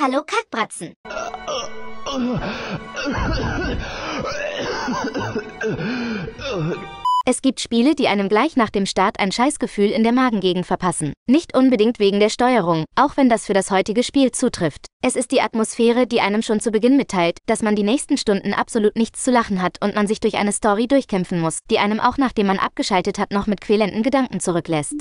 Hallo Kackbratzen. Es gibt Spiele, die einem gleich nach dem Start ein Scheißgefühl in der Magengegend verpassen. Nicht unbedingt wegen der Steuerung, auch wenn das für das heutige Spiel zutrifft. Es ist die Atmosphäre, die einem schon zu Beginn mitteilt, dass man die nächsten Stunden absolut nichts zu lachen hat und man sich durch eine Story durchkämpfen muss, die einem auch nachdem man abgeschaltet hat noch mit quälenden Gedanken zurücklässt.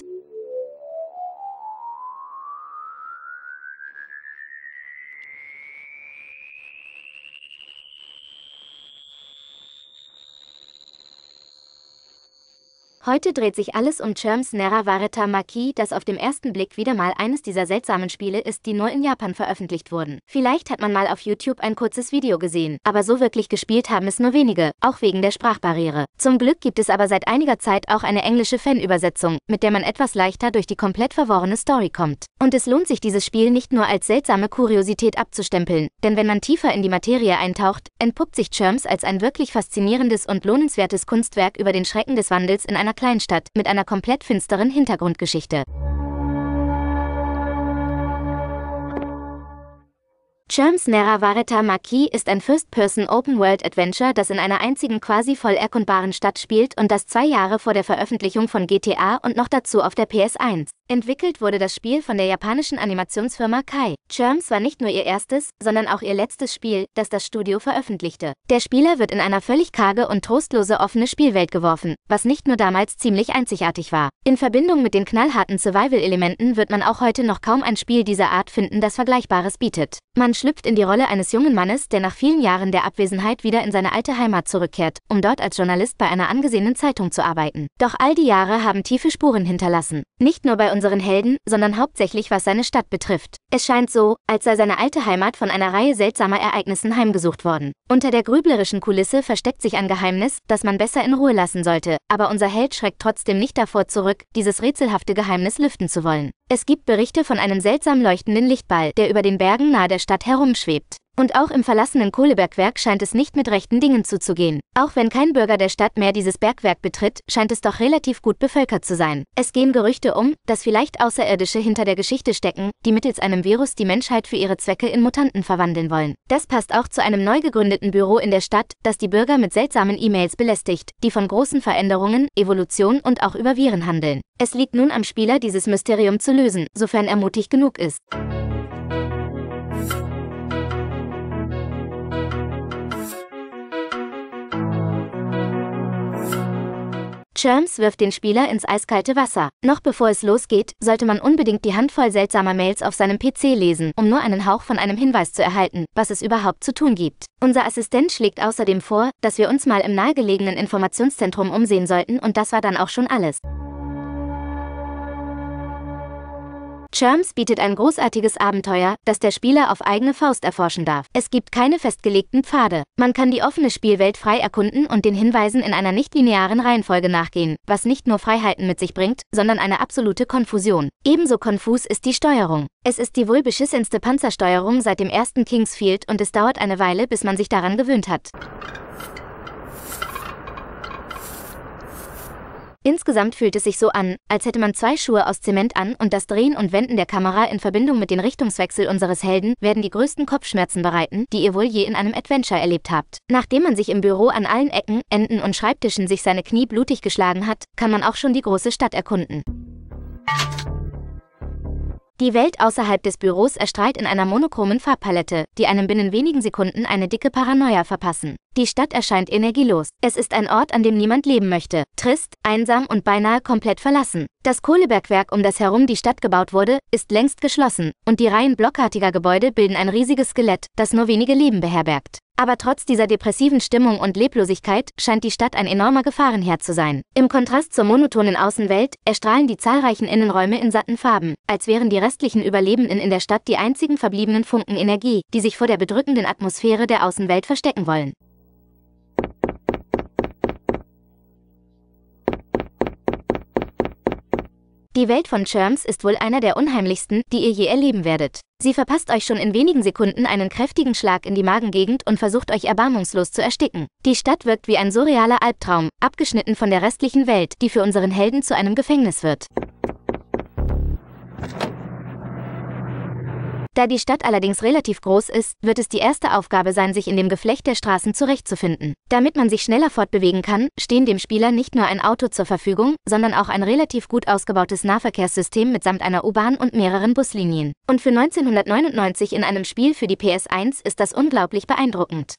Heute dreht sich alles um Chirms Neravareta Maki, das auf dem ersten Blick wieder mal eines dieser seltsamen Spiele ist, die nur in Japan veröffentlicht wurden. Vielleicht hat man mal auf YouTube ein kurzes Video gesehen, aber so wirklich gespielt haben es nur wenige, auch wegen der Sprachbarriere. Zum Glück gibt es aber seit einiger Zeit auch eine englische Fanübersetzung, mit der man etwas leichter durch die komplett verworrene Story kommt. Und es lohnt sich dieses Spiel nicht nur als seltsame Kuriosität abzustempeln, denn wenn man tiefer in die Materie eintaucht, entpuppt sich Chirms als ein wirklich faszinierendes und lohnenswertes Kunstwerk über den Schrecken des Wandels in einer einer Kleinstadt mit einer komplett finsteren Hintergrundgeschichte. Germs Neravareta Maquis ist ein First-Person Open-World-Adventure, das in einer einzigen quasi voll erkundbaren Stadt spielt und das zwei Jahre vor der Veröffentlichung von GTA und noch dazu auf der PS1. Entwickelt wurde das Spiel von der japanischen Animationsfirma Kai. Cherms war nicht nur ihr erstes, sondern auch ihr letztes Spiel, das das Studio veröffentlichte. Der Spieler wird in einer völlig karge und trostlose offene Spielwelt geworfen, was nicht nur damals ziemlich einzigartig war. In Verbindung mit den knallharten Survival-Elementen wird man auch heute noch kaum ein Spiel dieser Art finden, das Vergleichbares bietet. Man schlüpft in die Rolle eines jungen Mannes, der nach vielen Jahren der Abwesenheit wieder in seine alte Heimat zurückkehrt, um dort als Journalist bei einer angesehenen Zeitung zu arbeiten. Doch all die Jahre haben tiefe Spuren hinterlassen. Nicht nur bei unseren Helden, sondern hauptsächlich was seine Stadt betrifft. Es scheint so, als sei seine alte Heimat von einer Reihe seltsamer Ereignissen heimgesucht worden. Unter der grüblerischen Kulisse versteckt sich ein Geheimnis, das man besser in Ruhe lassen sollte, aber unser Held schreckt trotzdem nicht davor zurück, dieses rätselhafte Geheimnis lüften zu wollen. Es gibt Berichte von einem seltsam leuchtenden Lichtball, der über den Bergen nahe der Stadt herumschwebt. Und auch im verlassenen Kohlebergwerk scheint es nicht mit rechten Dingen zuzugehen. Auch wenn kein Bürger der Stadt mehr dieses Bergwerk betritt, scheint es doch relativ gut bevölkert zu sein. Es gehen Gerüchte um, dass vielleicht Außerirdische hinter der Geschichte stecken, die mittels einem Virus die Menschheit für ihre Zwecke in Mutanten verwandeln wollen. Das passt auch zu einem neu gegründeten Büro in der Stadt, das die Bürger mit seltsamen E-Mails belästigt, die von großen Veränderungen, Evolution und auch über Viren handeln. Es liegt nun am Spieler, dieses Mysterium zu lösen, sofern er mutig genug ist. Chirms wirft den Spieler ins eiskalte Wasser. Noch bevor es losgeht, sollte man unbedingt die Handvoll seltsamer Mails auf seinem PC lesen, um nur einen Hauch von einem Hinweis zu erhalten, was es überhaupt zu tun gibt. Unser Assistent schlägt außerdem vor, dass wir uns mal im nahegelegenen Informationszentrum umsehen sollten und das war dann auch schon alles. Chirms bietet ein großartiges Abenteuer, das der Spieler auf eigene Faust erforschen darf. Es gibt keine festgelegten Pfade. Man kann die offene Spielwelt frei erkunden und den Hinweisen in einer nichtlinearen Reihenfolge nachgehen, was nicht nur Freiheiten mit sich bringt, sondern eine absolute Konfusion. Ebenso konfus ist die Steuerung. Es ist die wohl beschissenste Panzersteuerung seit dem ersten Kingsfield und es dauert eine Weile, bis man sich daran gewöhnt hat. Insgesamt fühlt es sich so an, als hätte man zwei Schuhe aus Zement an und das Drehen und Wenden der Kamera in Verbindung mit dem Richtungswechsel unseres Helden werden die größten Kopfschmerzen bereiten, die ihr wohl je in einem Adventure erlebt habt. Nachdem man sich im Büro an allen Ecken, Enden und Schreibtischen sich seine Knie blutig geschlagen hat, kann man auch schon die große Stadt erkunden. Die Welt außerhalb des Büros erstrahlt in einer monochromen Farbpalette, die einem binnen wenigen Sekunden eine dicke Paranoia verpassen. Die Stadt erscheint energielos. Es ist ein Ort, an dem niemand leben möchte. Trist, einsam und beinahe komplett verlassen. Das Kohlebergwerk, um das herum die Stadt gebaut wurde, ist längst geschlossen, und die Reihen blockartiger Gebäude bilden ein riesiges Skelett, das nur wenige Leben beherbergt. Aber trotz dieser depressiven Stimmung und Leblosigkeit scheint die Stadt ein enormer Gefahrenherd zu sein. Im Kontrast zur monotonen Außenwelt erstrahlen die zahlreichen Innenräume in satten Farben, als wären die restlichen Überlebenden in der Stadt die einzigen verbliebenen Funken Energie, die sich vor der bedrückenden Atmosphäre der Außenwelt verstecken wollen. Die Welt von Chirms ist wohl einer der unheimlichsten, die ihr je erleben werdet. Sie verpasst euch schon in wenigen Sekunden einen kräftigen Schlag in die Magengegend und versucht euch erbarmungslos zu ersticken. Die Stadt wirkt wie ein surrealer Albtraum, abgeschnitten von der restlichen Welt, die für unseren Helden zu einem Gefängnis wird. Da die Stadt allerdings relativ groß ist, wird es die erste Aufgabe sein, sich in dem Geflecht der Straßen zurechtzufinden. Damit man sich schneller fortbewegen kann, stehen dem Spieler nicht nur ein Auto zur Verfügung, sondern auch ein relativ gut ausgebautes Nahverkehrssystem mitsamt einer U-Bahn und mehreren Buslinien. Und für 1999 in einem Spiel für die PS1 ist das unglaublich beeindruckend.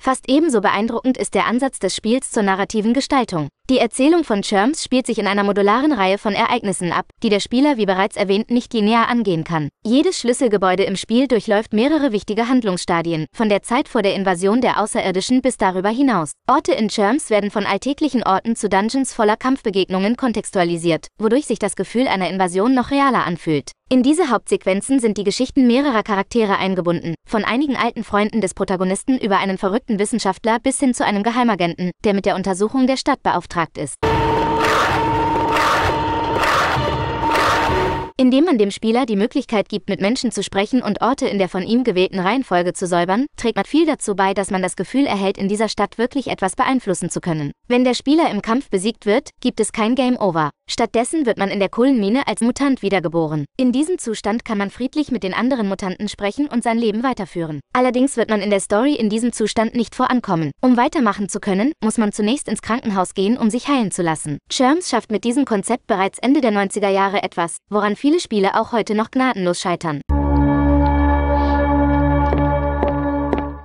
Fast ebenso beeindruckend ist der Ansatz des Spiels zur narrativen Gestaltung. Die Erzählung von Chirms spielt sich in einer modularen Reihe von Ereignissen ab, die der Spieler wie bereits erwähnt nicht linear angehen kann. Jedes Schlüsselgebäude im Spiel durchläuft mehrere wichtige Handlungsstadien, von der Zeit vor der Invasion der Außerirdischen bis darüber hinaus. Orte in Chirms werden von alltäglichen Orten zu Dungeons voller Kampfbegegnungen kontextualisiert, wodurch sich das Gefühl einer Invasion noch realer anfühlt. In diese Hauptsequenzen sind die Geschichten mehrerer Charaktere eingebunden, von einigen alten Freunden des Protagonisten über einen verrückten Wissenschaftler bis hin zu einem Geheimagenten, der mit der Untersuchung der Stadt beauftragt practice. Indem man dem Spieler die Möglichkeit gibt, mit Menschen zu sprechen und Orte in der von ihm gewählten Reihenfolge zu säubern, trägt man viel dazu bei, dass man das Gefühl erhält, in dieser Stadt wirklich etwas beeinflussen zu können. Wenn der Spieler im Kampf besiegt wird, gibt es kein Game Over. Stattdessen wird man in der Kohlenmine als Mutant wiedergeboren. In diesem Zustand kann man friedlich mit den anderen Mutanten sprechen und sein Leben weiterführen. Allerdings wird man in der Story in diesem Zustand nicht vorankommen. Um weitermachen zu können, muss man zunächst ins Krankenhaus gehen, um sich heilen zu lassen. Cherms schafft mit diesem Konzept bereits Ende der 90er Jahre etwas, woran viele viele Spiele auch heute noch gnadenlos scheitern.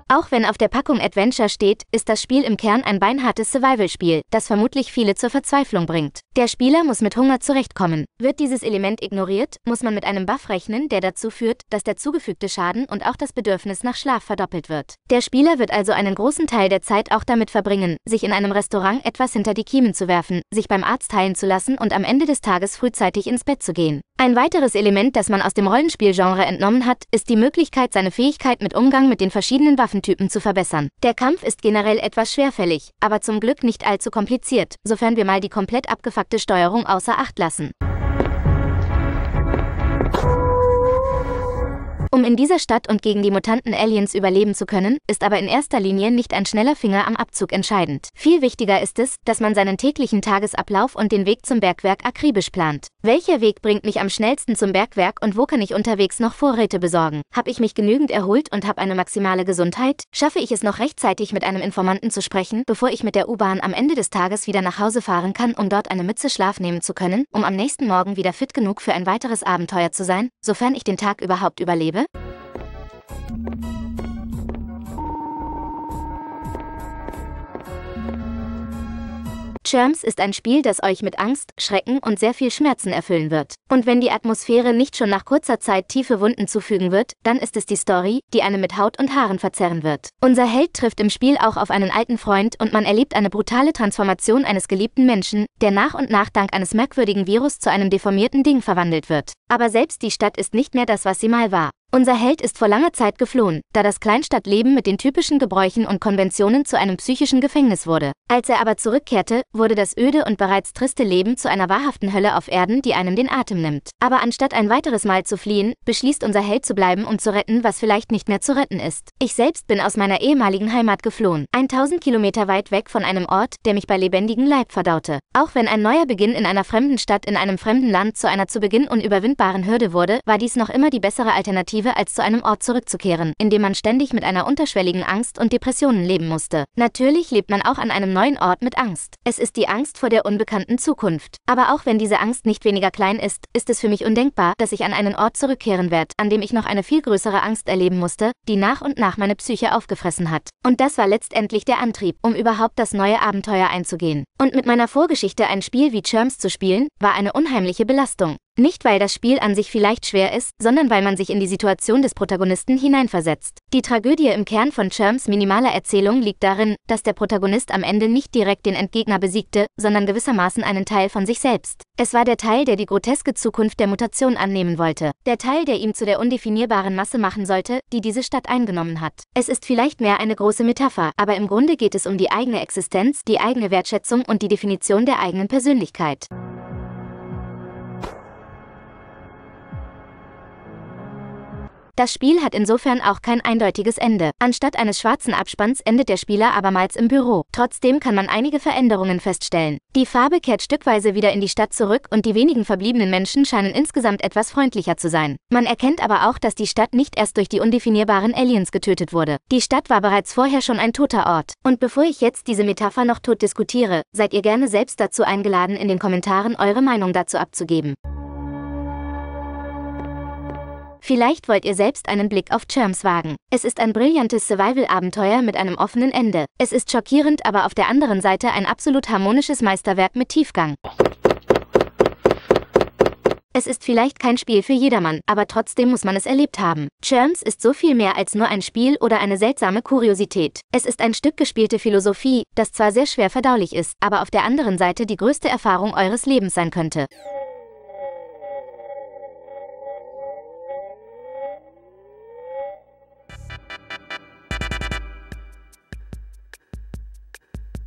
Auch wenn auf der Packung Adventure steht, ist das Spiel im Kern ein beinhartes Survival-Spiel, das vermutlich viele zur Verzweiflung bringt. Der Spieler muss mit Hunger zurechtkommen. Wird dieses Element ignoriert, muss man mit einem Buff rechnen, der dazu führt, dass der zugefügte Schaden und auch das Bedürfnis nach Schlaf verdoppelt wird. Der Spieler wird also einen großen Teil der Zeit auch damit verbringen, sich in einem Restaurant etwas hinter die Kiemen zu werfen, sich beim Arzt heilen zu lassen und am Ende des Tages frühzeitig ins Bett zu gehen. Ein weiteres Element, das man aus dem Rollenspielgenre entnommen hat, ist die Möglichkeit, seine Fähigkeit mit Umgang mit den verschiedenen Waffentypen zu verbessern. Der Kampf ist generell etwas schwerfällig, aber zum Glück nicht allzu kompliziert, sofern wir mal die komplett abgefuckte Steuerung außer Acht lassen. Um in dieser Stadt und gegen die mutanten Aliens überleben zu können, ist aber in erster Linie nicht ein schneller Finger am Abzug entscheidend. Viel wichtiger ist es, dass man seinen täglichen Tagesablauf und den Weg zum Bergwerk akribisch plant. Welcher Weg bringt mich am schnellsten zum Bergwerk und wo kann ich unterwegs noch Vorräte besorgen? Habe ich mich genügend erholt und habe eine maximale Gesundheit? Schaffe ich es noch rechtzeitig mit einem Informanten zu sprechen, bevor ich mit der U-Bahn am Ende des Tages wieder nach Hause fahren kann, um dort eine Mütze Schlaf nehmen zu können, um am nächsten Morgen wieder fit genug für ein weiteres Abenteuer zu sein, sofern ich den Tag überhaupt überlebe? Germs ist ein Spiel, das euch mit Angst, Schrecken und sehr viel Schmerzen erfüllen wird. Und wenn die Atmosphäre nicht schon nach kurzer Zeit tiefe Wunden zufügen wird, dann ist es die Story, die eine mit Haut und Haaren verzerren wird. Unser Held trifft im Spiel auch auf einen alten Freund und man erlebt eine brutale Transformation eines geliebten Menschen, der nach und nach dank eines merkwürdigen Virus zu einem deformierten Ding verwandelt wird. Aber selbst die Stadt ist nicht mehr das, was sie mal war. Unser Held ist vor langer Zeit geflohen, da das Kleinstadtleben mit den typischen Gebräuchen und Konventionen zu einem psychischen Gefängnis wurde. Als er aber zurückkehrte, wurde das öde und bereits triste Leben zu einer wahrhaften Hölle auf Erden, die einem den Atem nimmt. Aber anstatt ein weiteres Mal zu fliehen, beschließt unser Held zu bleiben, um zu retten, was vielleicht nicht mehr zu retten ist. Ich selbst bin aus meiner ehemaligen Heimat geflohen, 1000 Kilometer weit weg von einem Ort, der mich bei lebendigem Leib verdaute. Auch wenn ein neuer Beginn in einer fremden Stadt in einem fremden Land zu einer zu Beginn unüberwindbaren Hürde wurde, war dies noch immer die bessere Alternative Alternative, als zu einem Ort zurückzukehren, in dem man ständig mit einer unterschwelligen Angst und Depressionen leben musste. Natürlich lebt man auch an einem neuen Ort mit Angst. Es ist die Angst vor der unbekannten Zukunft. Aber auch wenn diese Angst nicht weniger klein ist, ist es für mich undenkbar, dass ich an einen Ort zurückkehren werde, an dem ich noch eine viel größere Angst erleben musste, die nach und nach meine Psyche aufgefressen hat. Und das war letztendlich der Antrieb, um überhaupt das neue Abenteuer einzugehen. Und mit meiner Vorgeschichte ein Spiel wie Germs zu spielen, war eine unheimliche Belastung. Nicht weil das Spiel an sich vielleicht schwer ist, sondern weil man sich in die Situation des Protagonisten hineinversetzt. Die Tragödie im Kern von Cherms minimaler Erzählung liegt darin, dass der Protagonist am Ende nicht direkt den Endgegner besiegte, sondern gewissermaßen einen Teil von sich selbst. Es war der Teil, der die groteske Zukunft der Mutation annehmen wollte. Der Teil, der ihm zu der undefinierbaren Masse machen sollte, die diese Stadt eingenommen hat. Es ist vielleicht mehr eine große Metapher, aber im Grunde geht es um die eigene Existenz, die eigene Wertschätzung und die Definition der eigenen Persönlichkeit. Das Spiel hat insofern auch kein eindeutiges Ende. Anstatt eines schwarzen Abspanns endet der Spieler abermals im Büro. Trotzdem kann man einige Veränderungen feststellen. Die Farbe kehrt stückweise wieder in die Stadt zurück und die wenigen verbliebenen Menschen scheinen insgesamt etwas freundlicher zu sein. Man erkennt aber auch, dass die Stadt nicht erst durch die undefinierbaren Aliens getötet wurde. Die Stadt war bereits vorher schon ein toter Ort. Und bevor ich jetzt diese Metapher noch tot diskutiere, seid ihr gerne selbst dazu eingeladen, in den Kommentaren eure Meinung dazu abzugeben. Vielleicht wollt ihr selbst einen Blick auf Germs wagen. Es ist ein brillantes Survival-Abenteuer mit einem offenen Ende. Es ist schockierend, aber auf der anderen Seite ein absolut harmonisches Meisterwerk mit Tiefgang. Es ist vielleicht kein Spiel für jedermann, aber trotzdem muss man es erlebt haben. Germs ist so viel mehr als nur ein Spiel oder eine seltsame Kuriosität. Es ist ein Stück gespielte Philosophie, das zwar sehr schwer verdaulich ist, aber auf der anderen Seite die größte Erfahrung eures Lebens sein könnte.